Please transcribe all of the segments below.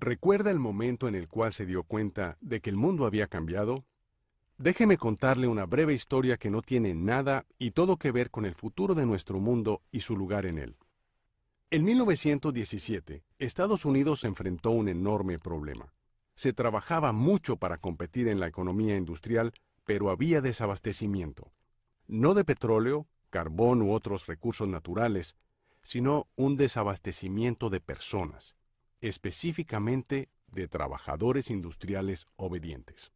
¿Recuerda el momento en el cual se dio cuenta de que el mundo había cambiado? Déjeme contarle una breve historia que no tiene nada y todo que ver con el futuro de nuestro mundo y su lugar en él. En 1917, Estados Unidos enfrentó un enorme problema. Se trabajaba mucho para competir en la economía industrial, pero había desabastecimiento. No de petróleo, carbón u otros recursos naturales, sino un desabastecimiento de personas específicamente de trabajadores industriales obedientes.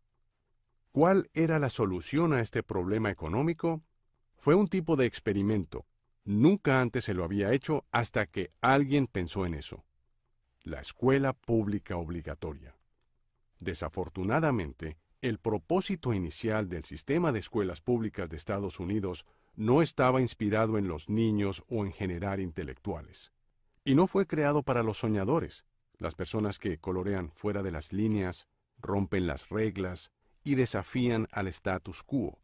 ¿Cuál era la solución a este problema económico? Fue un tipo de experimento. Nunca antes se lo había hecho hasta que alguien pensó en eso. La escuela pública obligatoria. Desafortunadamente, el propósito inicial del sistema de escuelas públicas de Estados Unidos no estaba inspirado en los niños o en generar intelectuales. Y no fue creado para los soñadores, las personas que colorean fuera de las líneas, rompen las reglas y desafían al status quo.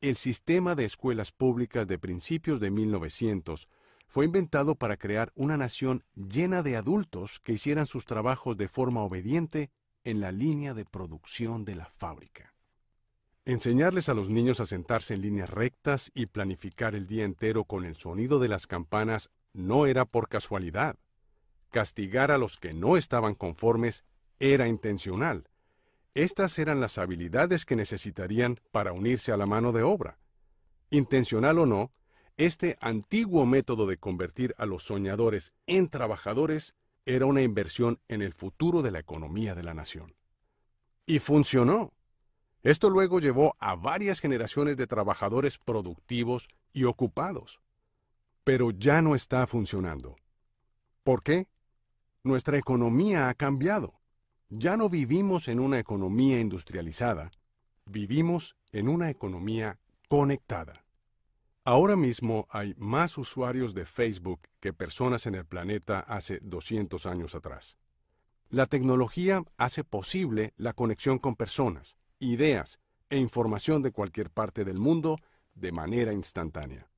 El sistema de escuelas públicas de principios de 1900 fue inventado para crear una nación llena de adultos que hicieran sus trabajos de forma obediente en la línea de producción de la fábrica. Enseñarles a los niños a sentarse en líneas rectas y planificar el día entero con el sonido de las campanas no era por casualidad. Castigar a los que no estaban conformes era intencional. Estas eran las habilidades que necesitarían para unirse a la mano de obra. Intencional o no, este antiguo método de convertir a los soñadores en trabajadores era una inversión en el futuro de la economía de la nación. Y funcionó. Esto luego llevó a varias generaciones de trabajadores productivos y ocupados. Pero ya no está funcionando. ¿Por qué? Nuestra economía ha cambiado. Ya no vivimos en una economía industrializada, vivimos en una economía conectada. Ahora mismo hay más usuarios de Facebook que personas en el planeta hace 200 años atrás. La tecnología hace posible la conexión con personas, ideas e información de cualquier parte del mundo de manera instantánea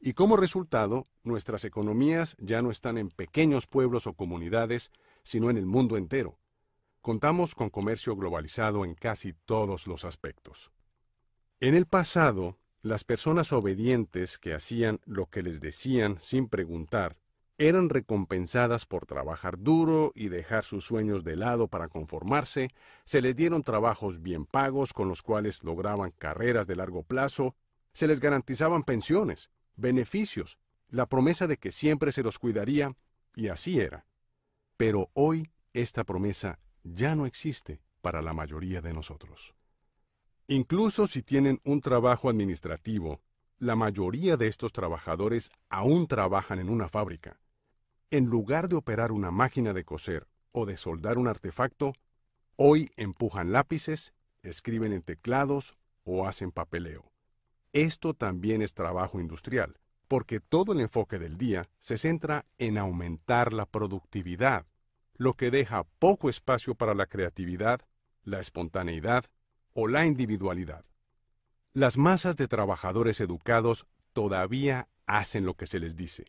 y como resultado, nuestras economías ya no están en pequeños pueblos o comunidades, sino en el mundo entero. Contamos con comercio globalizado en casi todos los aspectos. En el pasado, las personas obedientes que hacían lo que les decían sin preguntar eran recompensadas por trabajar duro y dejar sus sueños de lado para conformarse, se les dieron trabajos bien pagos con los cuales lograban carreras de largo plazo, se les garantizaban pensiones, beneficios, la promesa de que siempre se los cuidaría, y así era. Pero hoy esta promesa ya no existe para la mayoría de nosotros. Incluso si tienen un trabajo administrativo, la mayoría de estos trabajadores aún trabajan en una fábrica. En lugar de operar una máquina de coser o de soldar un artefacto, hoy empujan lápices, escriben en teclados o hacen papeleo. Esto también es trabajo industrial, porque todo el enfoque del día se centra en aumentar la productividad, lo que deja poco espacio para la creatividad, la espontaneidad o la individualidad. Las masas de trabajadores educados todavía hacen lo que se les dice,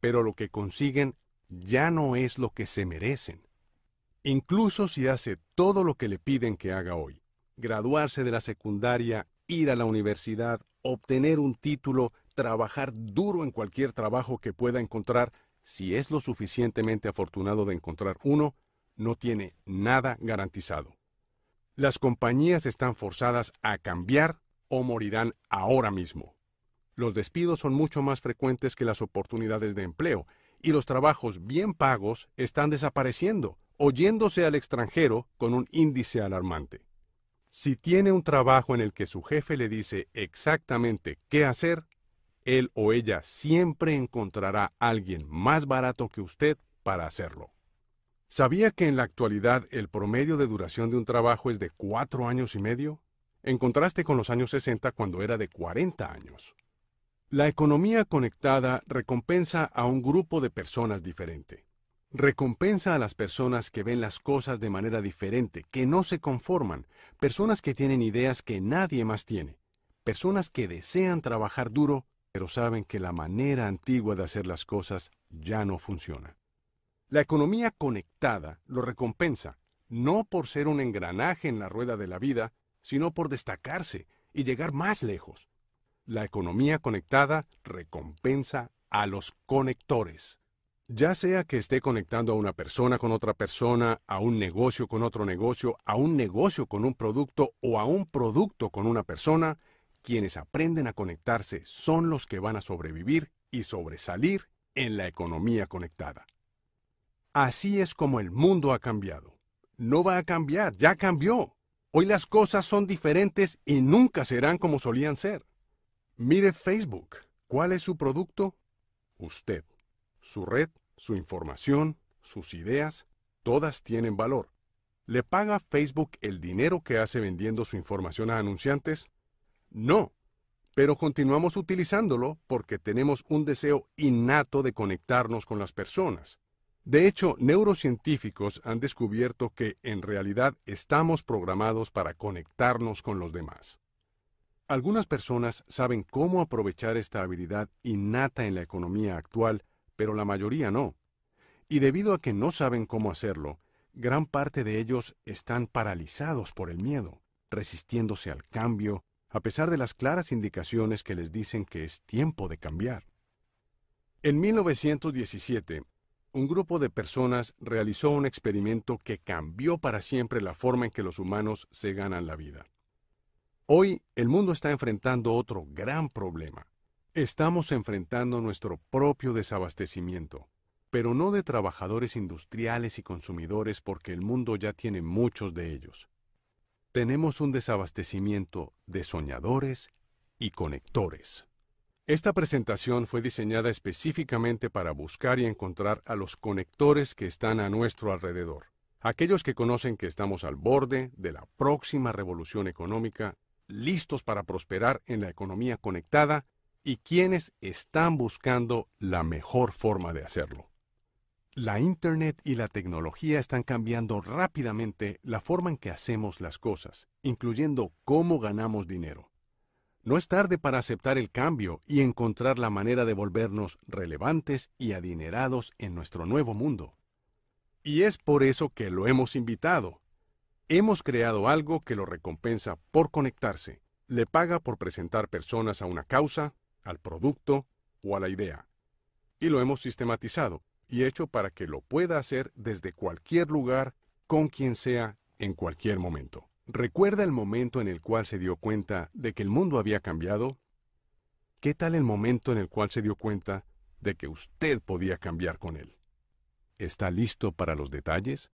pero lo que consiguen ya no es lo que se merecen. Incluso si hace todo lo que le piden que haga hoy, graduarse de la secundaria ir a la universidad, obtener un título, trabajar duro en cualquier trabajo que pueda encontrar, si es lo suficientemente afortunado de encontrar uno, no tiene nada garantizado. Las compañías están forzadas a cambiar o morirán ahora mismo. Los despidos son mucho más frecuentes que las oportunidades de empleo y los trabajos bien pagos están desapareciendo, oyéndose al extranjero con un índice alarmante. Si tiene un trabajo en el que su jefe le dice exactamente qué hacer, él o ella siempre encontrará a alguien más barato que usted para hacerlo. ¿Sabía que en la actualidad el promedio de duración de un trabajo es de cuatro años y medio? En contraste con los años 60 cuando era de 40 años. La economía conectada recompensa a un grupo de personas diferente. Recompensa a las personas que ven las cosas de manera diferente, que no se conforman, personas que tienen ideas que nadie más tiene, personas que desean trabajar duro, pero saben que la manera antigua de hacer las cosas ya no funciona. La economía conectada lo recompensa, no por ser un engranaje en la rueda de la vida, sino por destacarse y llegar más lejos. La economía conectada recompensa a los conectores. Ya sea que esté conectando a una persona con otra persona, a un negocio con otro negocio, a un negocio con un producto o a un producto con una persona, quienes aprenden a conectarse son los que van a sobrevivir y sobresalir en la economía conectada. Así es como el mundo ha cambiado. No va a cambiar, ya cambió. Hoy las cosas son diferentes y nunca serán como solían ser. Mire Facebook. ¿Cuál es su producto? Usted. Su red, su información, sus ideas, todas tienen valor. ¿Le paga Facebook el dinero que hace vendiendo su información a anunciantes? No, pero continuamos utilizándolo porque tenemos un deseo innato de conectarnos con las personas. De hecho, neurocientíficos han descubierto que en realidad estamos programados para conectarnos con los demás. Algunas personas saben cómo aprovechar esta habilidad innata en la economía actual pero la mayoría no. Y debido a que no saben cómo hacerlo, gran parte de ellos están paralizados por el miedo, resistiéndose al cambio, a pesar de las claras indicaciones que les dicen que es tiempo de cambiar. En 1917, un grupo de personas realizó un experimento que cambió para siempre la forma en que los humanos se ganan la vida. Hoy el mundo está enfrentando otro gran problema, Estamos enfrentando nuestro propio desabastecimiento, pero no de trabajadores industriales y consumidores porque el mundo ya tiene muchos de ellos. Tenemos un desabastecimiento de soñadores y conectores. Esta presentación fue diseñada específicamente para buscar y encontrar a los conectores que están a nuestro alrededor, aquellos que conocen que estamos al borde de la próxima revolución económica, listos para prosperar en la economía conectada y quienes están buscando la mejor forma de hacerlo. La Internet y la tecnología están cambiando rápidamente la forma en que hacemos las cosas, incluyendo cómo ganamos dinero. No es tarde para aceptar el cambio y encontrar la manera de volvernos relevantes y adinerados en nuestro nuevo mundo. Y es por eso que lo hemos invitado. Hemos creado algo que lo recompensa por conectarse, le paga por presentar personas a una causa, al producto o a la idea. Y lo hemos sistematizado y hecho para que lo pueda hacer desde cualquier lugar, con quien sea, en cualquier momento. ¿Recuerda el momento en el cual se dio cuenta de que el mundo había cambiado? ¿Qué tal el momento en el cual se dio cuenta de que usted podía cambiar con él? ¿Está listo para los detalles?